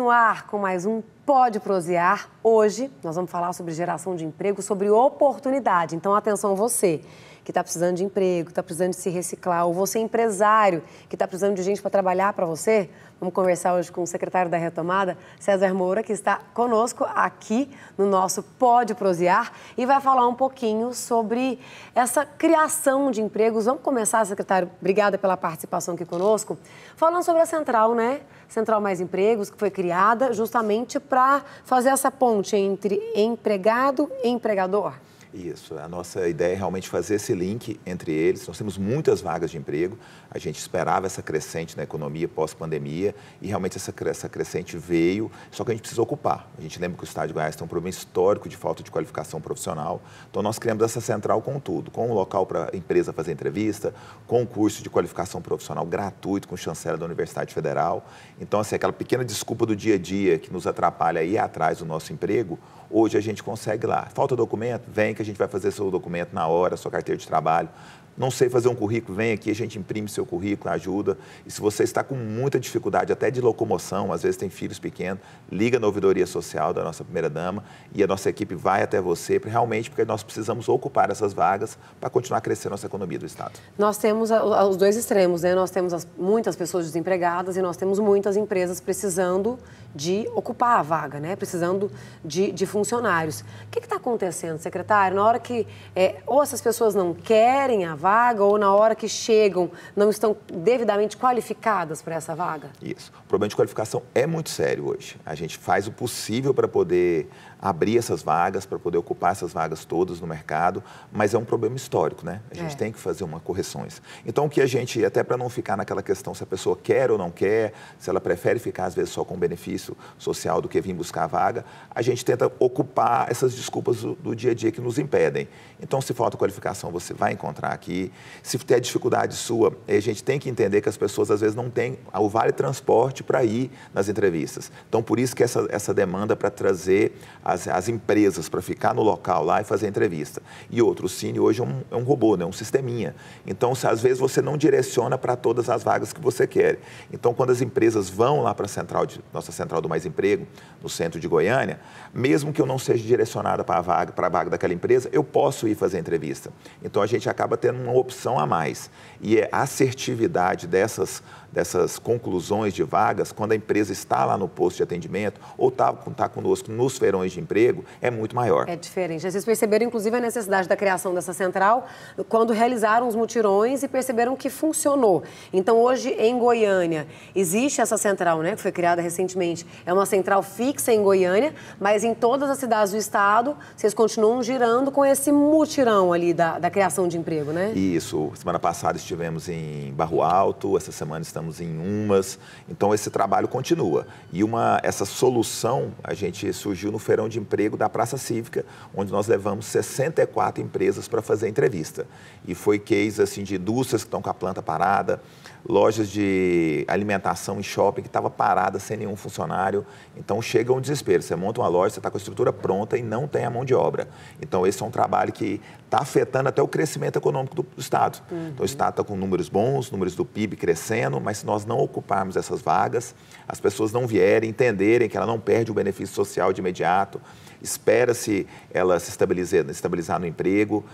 no ar com mais um Pode Prosear. Hoje nós vamos falar sobre geração de emprego, sobre oportunidade. Então, atenção você que está precisando de emprego, está precisando de se reciclar, ou você empresário que está precisando de gente para trabalhar para você, vamos conversar hoje com o secretário da Retomada, César Moura, que está conosco aqui no nosso Pode Prosear e vai falar um pouquinho sobre essa criação de empregos. Vamos começar, secretário, obrigada pela participação aqui conosco, falando sobre a central, né? Central Mais Empregos, que foi criada justamente para fazer essa ponte entre empregado e empregador? Isso, a nossa ideia é realmente fazer esse link entre eles. Nós temos muitas vagas de emprego, a gente esperava essa crescente na economia pós-pandemia e realmente essa, essa crescente veio, só que a gente precisa ocupar. A gente lembra que o Estado de Goiás tem um problema histórico de falta de qualificação profissional, então nós criamos essa central com tudo, com um local para a empresa fazer entrevista, com um curso de qualificação profissional gratuito com chancela da Universidade Federal. Então, assim, aquela pequena desculpa do dia a dia que nos atrapalha aí atrás do nosso emprego, Hoje a gente consegue lá. Falta documento? Vem que a gente vai fazer seu documento na hora, sua carteira de trabalho, não sei fazer um currículo, vem aqui, a gente imprime seu currículo, ajuda. E se você está com muita dificuldade, até de locomoção, às vezes tem filhos pequenos, liga na ouvidoria social da nossa primeira-dama e a nossa equipe vai até você, realmente porque nós precisamos ocupar essas vagas para continuar a crescer nossa economia do Estado. Nós temos os dois extremos, né? Nós temos as, muitas pessoas desempregadas e nós temos muitas empresas precisando de ocupar a vaga, né? Precisando de, de funcionários. O que está acontecendo, secretário? Na hora que é, ou essas pessoas não querem a vaga, vaga ou na hora que chegam não estão devidamente qualificadas para essa vaga? Isso. O problema de qualificação é muito sério hoje. A gente faz o possível para poder abrir essas vagas, para poder ocupar essas vagas todas no mercado, mas é um problema histórico, né? A gente é. tem que fazer uma correções. Então, o que a gente, até para não ficar naquela questão se a pessoa quer ou não quer, se ela prefere ficar às vezes só com benefício social do que vir buscar a vaga, a gente tenta ocupar essas desculpas do, do dia a dia que nos impedem. Então, se falta qualificação, você vai encontrar aqui aqui. Se tem dificuldade sua, a gente tem que entender que as pessoas às vezes não têm o vale transporte para ir nas entrevistas. Então, por isso que essa, essa demanda para trazer as, as empresas para ficar no local lá e fazer entrevista. E outro, o Cine hoje é um, é um robô, né? um sisteminha. Então, se, às vezes você não direciona para todas as vagas que você quer. Então, quando as empresas vão lá para a central de, nossa central do Mais Emprego, no centro de Goiânia, mesmo que eu não seja direcionada para a vaga, para a vaga daquela empresa, eu posso ir fazer entrevista. Então, a gente acaba tendo uma opção a mais. E é a assertividade dessas dessas conclusões de vagas, quando a empresa está lá no posto de atendimento ou está tá conosco nos feirões de emprego, é muito maior. É diferente. Vocês perceberam, inclusive, a necessidade da criação dessa central quando realizaram os mutirões e perceberam que funcionou. Então, hoje, em Goiânia, existe essa central, né, que foi criada recentemente. É uma central fixa em Goiânia, mas em todas as cidades do estado, vocês continuam girando com esse mutirão ali da, da criação de emprego, né? Isso. Semana passada estivemos em Barro Alto, essa semana estamos estamos em umas. Então esse trabalho continua. E uma, essa solução a gente surgiu no feirão de emprego da Praça Cívica, onde nós levamos 64 empresas para fazer entrevista. E foi case assim de indústrias que estão com a planta parada, lojas de alimentação em shopping que estava parada sem nenhum funcionário. Então chega um desespero. Você monta uma loja, você está com a estrutura pronta e não tem a mão de obra. Então esse é um trabalho que está afetando até o crescimento econômico do Estado. Uhum. Então o uhum. Estado está com números bons, números do PIB crescendo, mas mas se nós não ocuparmos essas vagas, as pessoas não vierem, entenderem que ela não perde o benefício social de imediato, espera-se ela se estabilizar, estabilizar no emprego,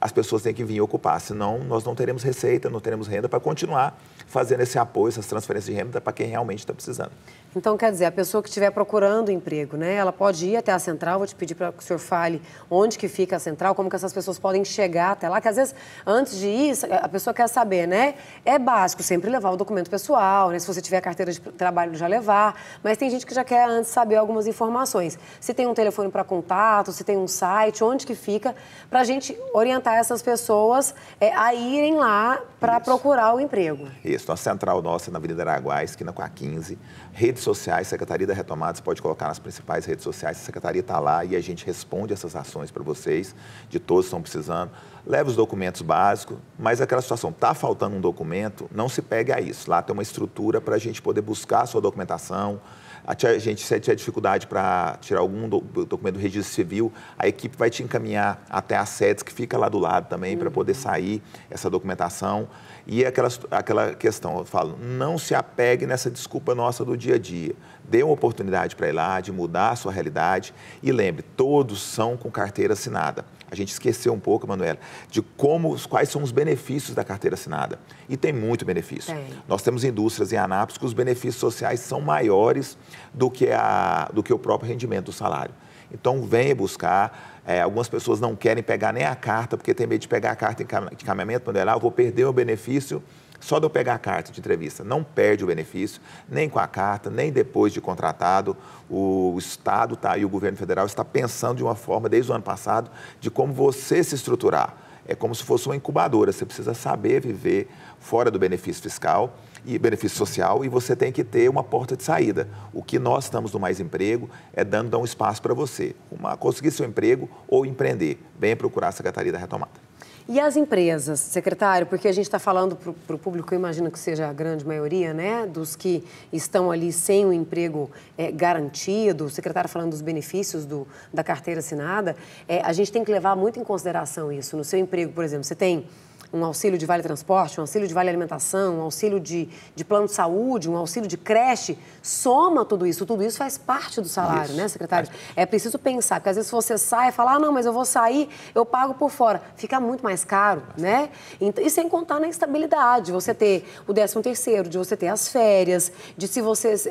as pessoas têm que vir ocupar, senão nós não teremos receita, não teremos renda para continuar fazendo esse apoio, essas transferências de renda para quem realmente está precisando. Então, quer dizer, a pessoa que estiver procurando emprego, né, ela pode ir até a central, vou te pedir para que o senhor fale onde que fica a central, como que essas pessoas podem chegar até lá, que às vezes, antes de ir, a pessoa quer saber, né? É básico sempre levar o documento pessoal, né? Se você tiver carteira de trabalho, já levar, mas tem gente que já quer antes saber algumas informações. Se tem um telefone para contato, se tem um site, onde que fica, para a gente orientar essas pessoas é, a irem lá para procurar o emprego. Isso, a central nossa na Avenida Araguá, esquina com a 15, Redes sociais, Secretaria da Retomada, você pode colocar nas principais redes sociais, a Secretaria está lá e a gente responde essas ações para vocês, de todos que estão precisando. Leve os documentos básicos, mas é aquela situação, está faltando um documento, não se pegue a isso. Lá tem uma estrutura para a gente poder buscar a sua documentação, a gente se tiver dificuldade para tirar algum do, documento do registro civil, a equipe vai te encaminhar até a SEDES, que fica lá do lado também, uhum. para poder sair essa documentação. E é aquela, aquela questão, eu falo, não se apegue nessa desculpa nossa do dia a dia. Dê uma oportunidade para ir lá, de mudar a sua realidade. E lembre, todos são com carteira assinada. A gente esqueceu um pouco, Manuela, de como, quais são os benefícios da carteira assinada. E tem muito benefício. Tem. Nós temos indústrias em Anápolis que os benefícios sociais são maiores do que, a, do que o próprio rendimento do salário. Então, venha buscar. É, algumas pessoas não querem pegar nem a carta, porque tem medo de pegar a carta de encaminhamento, Manuela, ah, eu vou perder o benefício só de eu pegar a carta de entrevista, não perde o benefício, nem com a carta, nem depois de contratado. O Estado tá, e o governo federal está pensando de uma forma, desde o ano passado, de como você se estruturar. É como se fosse uma incubadora, você precisa saber viver fora do benefício fiscal e benefício social e você tem que ter uma porta de saída. O que nós estamos no Mais Emprego é dando um espaço para você uma, conseguir seu emprego ou empreender. Venha procurar a Secretaria da Retomada. E as empresas, secretário, porque a gente está falando para o público, eu imagino que seja a grande maioria, né, dos que estão ali sem o um emprego é, garantido, o secretário falando dos benefícios do, da carteira assinada, é, a gente tem que levar muito em consideração isso. No seu emprego, por exemplo, você tem um auxílio de vale transporte, um auxílio de vale alimentação, um auxílio de, de plano de saúde, um auxílio de creche, soma tudo isso. Tudo isso faz parte do salário, isso. né, secretário? É preciso pensar, porque às vezes você sai e fala, ah, não, mas eu vou sair, eu pago por fora. Fica muito mais caro, né? Então, e sem contar na instabilidade, você ter o 13 terceiro, de você ter as férias, de se você é,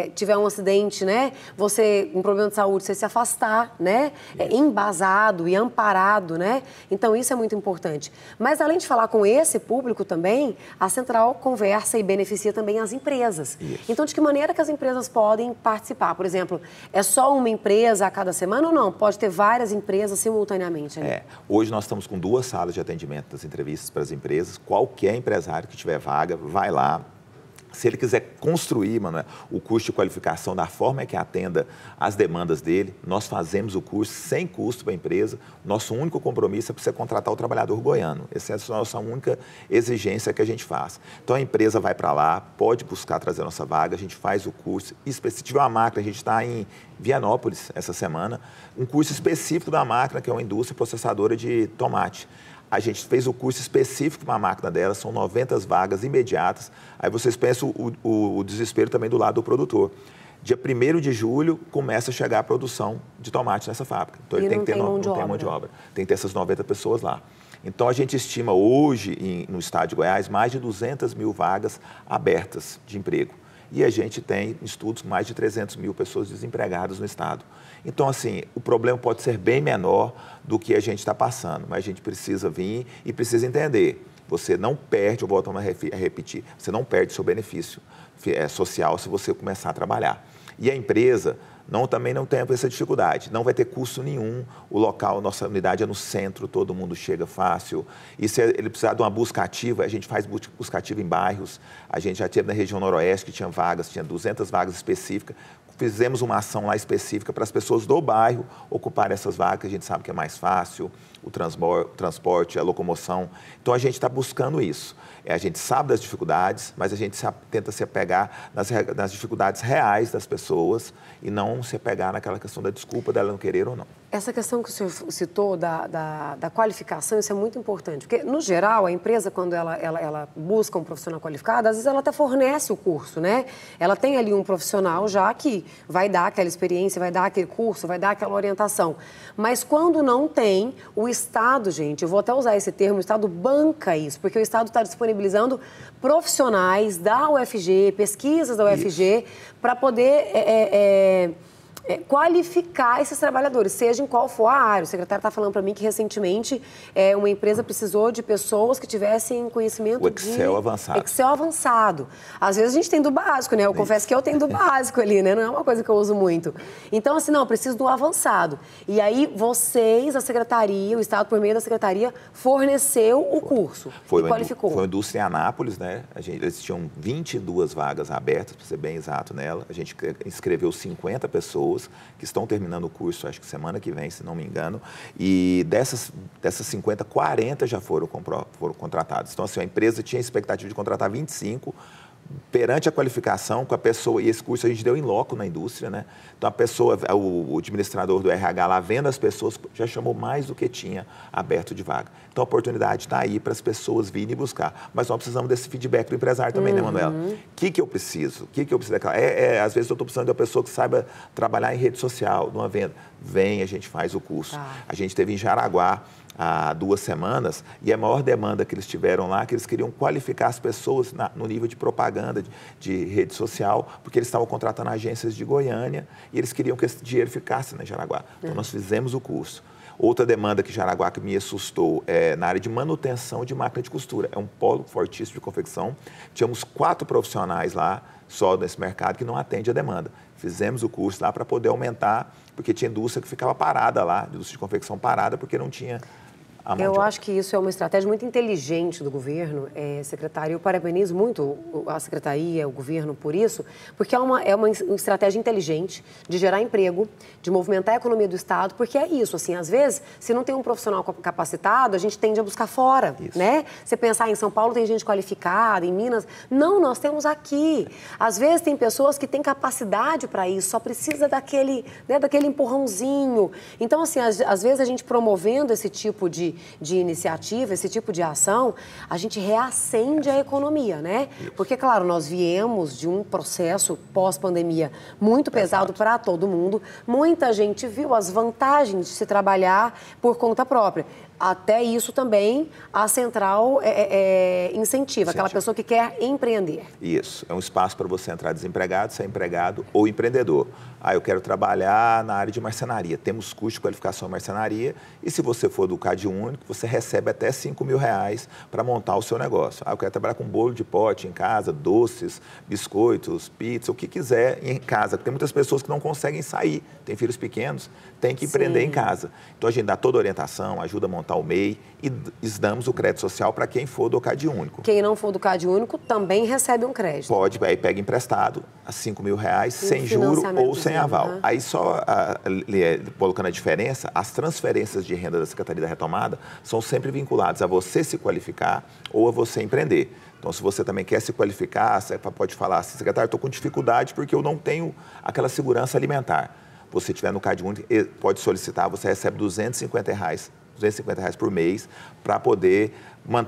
é, é, tiver um acidente, né, você, um problema de saúde, você se afastar, né, é, embasado e amparado, né? Então, isso é muito importante. Mas, além de falar com esse público também, a central conversa e beneficia também as empresas. Isso. Então, de que maneira que as empresas podem participar? Por exemplo, é só uma empresa a cada semana ou não? Pode ter várias empresas simultaneamente? Ali? É. Hoje nós estamos com duas salas de atendimento das entrevistas para as empresas. Qualquer empresário que tiver vaga, vai lá, se ele quiser construir, mano, o curso de qualificação da forma que atenda às demandas dele, nós fazemos o curso sem custo para a empresa. Nosso único compromisso é para você contratar o trabalhador goiano. Essa é a nossa única exigência que a gente faz. Então a empresa vai para lá, pode buscar trazer a nossa vaga, a gente faz o curso. específico tiver uma máquina, a gente está em Vianópolis essa semana, um curso específico da máquina, que é uma indústria processadora de tomate. A gente fez o curso específico para a máquina dela, são 90 vagas imediatas. Aí vocês pensam o, o, o desespero também do lado do produtor. Dia 1 de julho começa a chegar a produção de tomate nessa fábrica. Então e ele tem que ter tem mão, de, não obra. Tem mão de obra. Tem que ter essas 90 pessoas lá. Então a gente estima hoje em, no estado de Goiás mais de 200 mil vagas abertas de emprego e a gente tem estudos mais de 300 mil pessoas desempregadas no Estado. Então, assim, o problema pode ser bem menor do que a gente está passando, mas a gente precisa vir e precisa entender. Você não perde, eu volto a repetir, você não perde seu benefício é, social se você começar a trabalhar. E a empresa não, também não tem essa dificuldade. Não vai ter custo nenhum. O local, nossa unidade é no centro, todo mundo chega fácil. E se ele precisar de uma busca ativa, a gente faz busca ativa em bairros. A gente já teve na região noroeste que tinha vagas, tinha 200 vagas específicas fizemos uma ação lá específica para as pessoas do bairro ocuparem essas vagas, a gente sabe que é mais fácil, o transporte, a locomoção. Então a gente está buscando isso. É, a gente sabe das dificuldades, mas a gente se, tenta se apegar nas, nas, dificuldades reais das pessoas e não se apegar naquela questão da desculpa dela não querer ou não. Essa questão que o senhor citou da, da, da qualificação, isso é muito importante, porque no geral a empresa quando ela, ela, ela busca um profissional qualificado, às vezes ela até fornece o curso, né? Ela tem ali um profissional já que vai dar aquela experiência, vai dar aquele curso, vai dar aquela orientação. Mas quando não tem, o Estado, gente, eu vou até usar esse termo, o Estado banca isso, porque o Estado está disponibilizando profissionais da UFG, pesquisas da UFG, para poder. É, é, é é, qualificar esses trabalhadores, seja em qual for a área. O secretário está falando para mim que recentemente é, uma empresa precisou de pessoas que tivessem conhecimento o Excel de... avançado. Excel avançado. Às vezes a gente tem do básico, né? Eu Isso. confesso que eu tenho do básico ali, né? Não é uma coisa que eu uso muito. Então, assim, não, preciso do avançado. E aí vocês, a secretaria, o Estado, por meio da secretaria, forneceu o curso foi, foi qualificou. Foi uma indústria Anápolis, né? A gente, eles tinham 22 vagas abertas, para ser bem exato nela. A gente inscreveu 50 pessoas pessoas que estão terminando o curso, acho que semana que vem, se não me engano, e dessas, dessas 50, 40 já foram, foram contratados Então, assim, a empresa tinha expectativa de contratar 25, perante a qualificação com a pessoa, e esse curso a gente deu em loco na indústria, né? Então a pessoa, é, o, administrador do RH lá vendo as pessoas, já chamou mais do que tinha aberto de vaga. Então a oportunidade está aí para as pessoas virem buscar. Mas nós precisamos desse feedback do empresário também, uhum. né, Manuela? O uhum. que, que eu preciso? O que, que eu preciso daquela? É, é às vezes eu estou precisando de uma pessoa que saiba trabalhar em rede social, numa venda. Vem, a gente faz o curso. Tá. A gente teve em Jaraguá há duas semanas, e a maior demanda que eles tiveram lá é que eles queriam qualificar as pessoas na, no nível de propaganda, de, de, rede social, porque eles estavam contratando agências de Goiânia e eles queriam que esse dinheiro ficasse na Jaraguá. Então, é. nós fizemos o curso. Outra demanda que Jaraguá que me assustou é na área de manutenção de máquina de costura. É um polo fortíssimo de confecção. Tínhamos quatro profissionais lá, só nesse mercado, que não atende a demanda. Fizemos o curso lá para poder aumentar, porque tinha indústria que ficava parada lá, indústria de confecção parada, porque não tinha eu acho que isso é uma estratégia muito inteligente do governo, é, secretário. Eu parabenizo muito a secretaria, o governo por isso, porque é uma, é uma estratégia inteligente de gerar emprego, de movimentar a economia do Estado, porque é isso. Assim, às vezes, se não tem um profissional capacitado, a gente tende a buscar fora. né? Você pensar em São Paulo tem gente qualificada, em Minas. Não, nós temos aqui. Às vezes tem pessoas que têm capacidade para isso, só precisa daquele, né, daquele empurrãozinho. Então, assim, às, às vezes a gente promovendo esse tipo de de, iniciativa, esse tipo de ação, a gente reacende a economia, né? Porque, claro, nós viemos de um processo pós-pandemia muito pesado para todo mundo. Muita gente viu as vantagens de se trabalhar por conta própria até isso também a central é, é, é incentiva, aquela pessoa que quer empreender. Isso, é um espaço para você entrar desempregado, ser empregado ou empreendedor. Ah, eu quero trabalhar na área de marcenaria. Temos curso de qualificação em marcenaria e se você for do CAD único, você recebe até 5 mil reais para montar o seu negócio. Ah, eu quero trabalhar com bolo de pote em casa, doces, biscoitos, pizza, o que quiser em casa. Tem muitas pessoas que não conseguem sair, tem filhos pequenos, tem que empreender Sim. em casa. Então a gente dá toda a orientação, ajuda a montar o MEI e damos o crédito social para quem for do Cade Único. Quem não for do Cade Único também recebe um crédito. Pode, aí pega emprestado a 5 mil reais, e sem juro ou sem aval. Né? Aí só a, colocando a diferença, as transferências de renda da Secretaria da Retomada são sempre vinculadas a você se qualificar ou a você empreender. Então, se você também quer se qualificar, você pode falar assim, secretário, estou com dificuldade porque eu não tenho aquela segurança alimentar você tiver no Cade Único, pode solicitar, você recebe 250 reais, 250 reais por mês para poder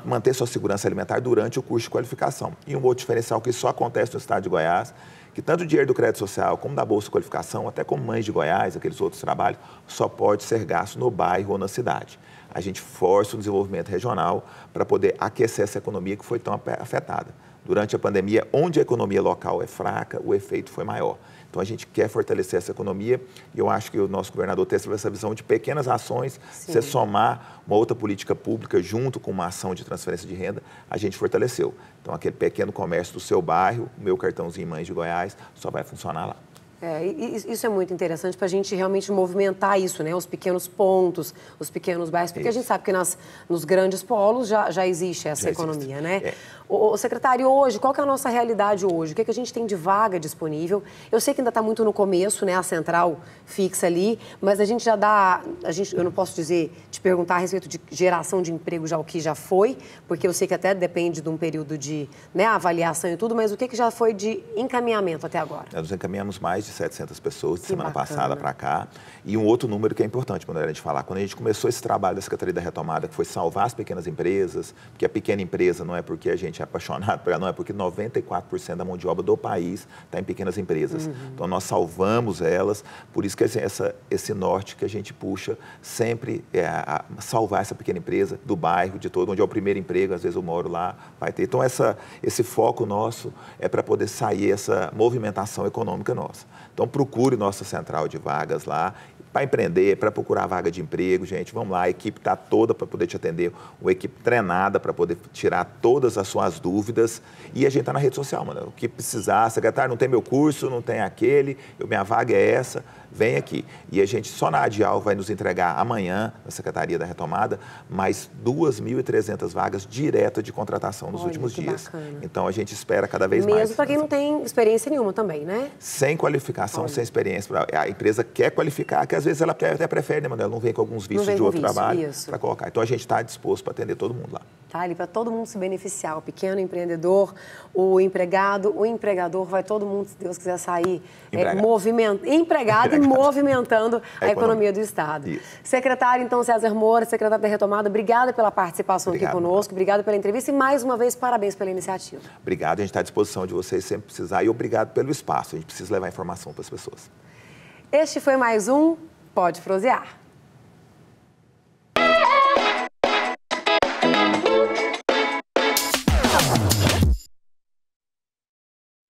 manter sua segurança alimentar durante o curso de qualificação. E um outro diferencial que só acontece no estado de Goiás, que tanto o dinheiro do crédito social, como da Bolsa de Qualificação, até como Mães de Goiás, aqueles outros trabalhos, só pode ser gasto no bairro ou na cidade. A gente força o desenvolvimento regional para poder aquecer essa economia que foi tão afetada. Durante a pandemia, onde a economia local é fraca, o efeito foi maior. Então a gente quer fortalecer essa economia e eu acho que o nosso governador tem essa visão de pequenas ações, Sim. se somar uma outra política pública junto com uma ação de transferência de renda, a gente fortaleceu. Então aquele pequeno comércio do seu bairro, meu cartãozinho Mães de Goiás, só vai funcionar lá. É, isso é muito interessante para a gente realmente movimentar isso, né? Os pequenos pontos, os pequenos bairros, porque isso. a gente sabe que nas, nos grandes polos já, já existe essa já economia, existe. né? É. O, o, secretário, hoje, qual é a nossa realidade hoje? O que, é que a gente tem de vaga disponível? Eu sei que ainda está muito no começo, né? A central fixa ali, mas a gente já dá, a gente, eu não posso dizer te perguntar a respeito de geração de emprego, já o que já foi, porque eu sei que até depende de um período de né, avaliação e tudo, mas o que, que já foi de encaminhamento até agora? É, nós encaminhamos mais de 700 pessoas de que semana bacana. passada para cá. E um outro número que é importante, quando a gente falar, quando a gente começou esse trabalho da Secretaria da Retomada, que foi salvar as pequenas empresas, porque a pequena empresa não é porque a gente é apaixonado por ela, não, é porque 94% da mão de obra do país está em pequenas empresas. Uhum. Então, nós salvamos elas, por isso que essa, esse norte que a gente puxa sempre é a salvar essa pequena empresa do bairro, de todo, onde é o primeiro emprego, às vezes eu moro lá, vai ter. Então, essa, esse foco nosso é para poder sair essa movimentação econômica nossa. Então, procure nossa central de vagas lá para empreender, para procurar vaga de emprego, gente, vamos lá, a equipe está toda para poder te atender, uma equipe treinada para poder tirar todas as suas dúvidas e a gente está na rede social, mano, o que precisar, secretário, não tem meu curso, não tem aquele, eu, minha vaga é essa, vem aqui. E a gente só na Adial vai nos entregar amanhã, na Secretaria da Retomada, mais 2.300 vagas direta de contratação nos Olha, últimos dias. Bacana. Então a gente espera cada vez Mesmo mais. Mesmo para quem não tem experiência nenhuma também, né? Sem qualificação, Olha. sem experiência. A empresa quer qualificar, quer às vezes ela até prefere, né, Manuela, não vem com alguns vistos de outro vício, trabalho para colocar. Então a gente está disposto para atender todo mundo lá. Tá, ali para todo mundo se beneficiar, o pequeno empreendedor, o empregado, o empregador, vai todo mundo, se Deus quiser sair, é, movimento, empregado, empregado. e movimentando a, a economia do Estado. Isso. Secretário, então, César Moura, secretário da Retomada, obrigada pela participação obrigado, aqui conosco, obrigado pela entrevista e, mais uma vez, parabéns pela iniciativa. Obrigado, a gente está à disposição de vocês sempre precisar e obrigado pelo espaço, a gente precisa levar informação para as pessoas. Este foi mais um pode frosear.